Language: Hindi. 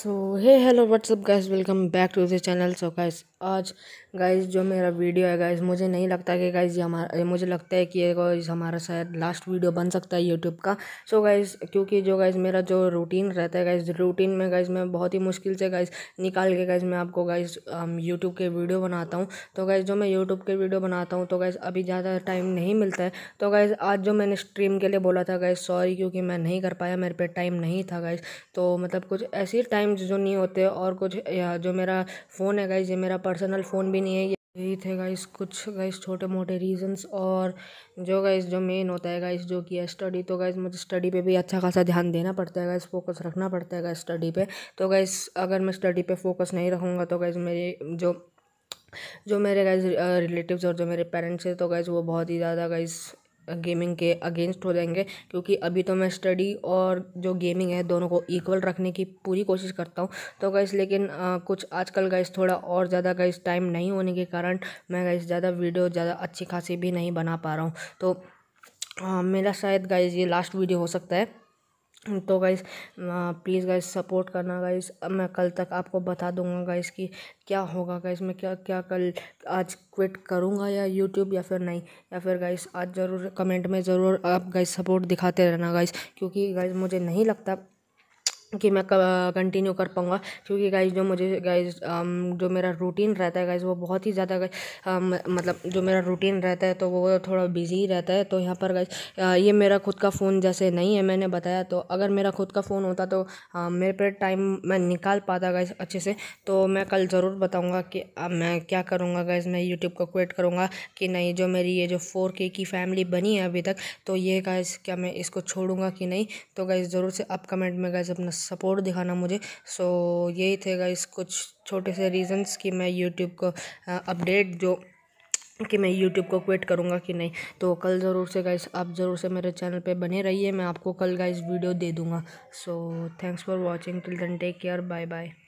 so hey hello what's up guys welcome back to the channel so guys आज गाइज जो मेरा वीडियो है गाइज मुझे नहीं लगता कि गाइज ये हमारा मुझे लगता है कि ये गाइज हमारा शायद लास्ट वीडियो बन सकता है यूट्यूब का सो so गाइज क्योंकि जो गाइज मेरा जो रूटीन रहता है गाइज रूटीन में गाइज मैं बहुत ही मुश्किल से गाइज निकाल के गाइज मैं आपको गाइज यूट्यूब um, के वीडियो बनाता हूँ तो गाइज जो मैं यूट्यूब के वीडियो बनाता हूँ तो गाइज अभी ज़्यादा टाइम नहीं मिलता है तो गाइज आज जो मैंने स्ट्रीम के लिए बोला था गाइज सॉरी क्योंकि मैं नहीं कर पाया मेरे पे टाइम नहीं था गाइज तो मतलब कुछ ऐसे टाइम जो नहीं होते और कुछ जो मेरा फ़ोन है गाइज ये मेरा पर्सनल फ़ोन भी नहीं है यही थे गाइस कुछ गाइस छोटे मोटे रीजंस और जो गाइस जो मेन होता है गाइस जो कि है स्टडी तो गाइस मुझे स्टडी पे भी अच्छा खासा ध्यान देना पड़ता है गाइस फोकस रखना पड़ता है गाइस स्टडी पे तो गाइस अगर मैं स्टडी पे फोकस नहीं रखूँगा तो गाइस मेरी जो जो मेरे गाइज रिलेटिव्स और जो मेरे पेरेंट्स हैं तो गाइज वो बहुत ही ज़्यादा गाइज गेमिंग के अगेंस्ट हो जाएंगे क्योंकि अभी तो मैं स्टडी और जो गेमिंग है दोनों को इक्वल रखने की पूरी कोशिश करता हूँ तो गाइस लेकिन आ, कुछ आजकल गाइस थोड़ा और ज़्यादा गाइस टाइम नहीं होने के कारण मैं गाइस ज़्यादा वीडियो ज़्यादा अच्छी खासी भी नहीं बना पा रहा हूँ तो आ, मेरा शायद गाइस ये लास्ट वीडियो हो सकता है तो गाइस प्लीज़ गाइस सपोर्ट करना गाइस मैं कल तक आपको बता दूंगा गाइस कि क्या होगा गाइस मैं क्या क्या कल आज क्विट करूंगा या यूट्यूब या फिर नहीं या फिर गाइस आज ज़रूर कमेंट में ज़रूर आप गाइस सपोर्ट दिखाते रहना गाइस क्योंकि गाइस मुझे नहीं लगता कि मैं कंटिन्यू कर पाऊँगा क्योंकि गाइज जो मुझे गाइज um, जो मेरा रूटीन रहता है गाइज वो बहुत ही ज़्यादा um, मतलब जो मेरा रूटीन रहता है तो वो थोड़ा बिजी रहता है तो यहाँ पर गाइज uh, ये मेरा खुद का फ़ोन जैसे नहीं है मैंने बताया तो अगर मेरा खुद का फ़ोन होता तो uh, मेरे पे टाइम मैं निकाल पाता गाइज अच्छे से तो मैं कल ज़रूर बताऊँगा कि आ, uh, मैं क्या करूँगा गाइज मैं यूट्यूब को क्वेट करूँगा कि नहीं जो मेरी ये जो फोर के की फैमिली बनी है अभी तक तो ये गाइज क्या मैं इसको छोड़ूंगा कि नहीं तो गाइज ज़रूर से आप कमेंट में गाइज अपना सपोर्ट दिखाना मुझे सो यही थे गाइस कुछ छोटे से रीज़न्स कि मैं यूट्यूब को अपडेट जो कि मैं यूट्यूब को क्विट करूँगा कि नहीं तो कल ज़रूर से गाइस आप ज़रूर से मेरे चैनल पे बने रहिए मैं आपको कल गाइस वीडियो दे दूँगा so thanks for watching till then take care bye bye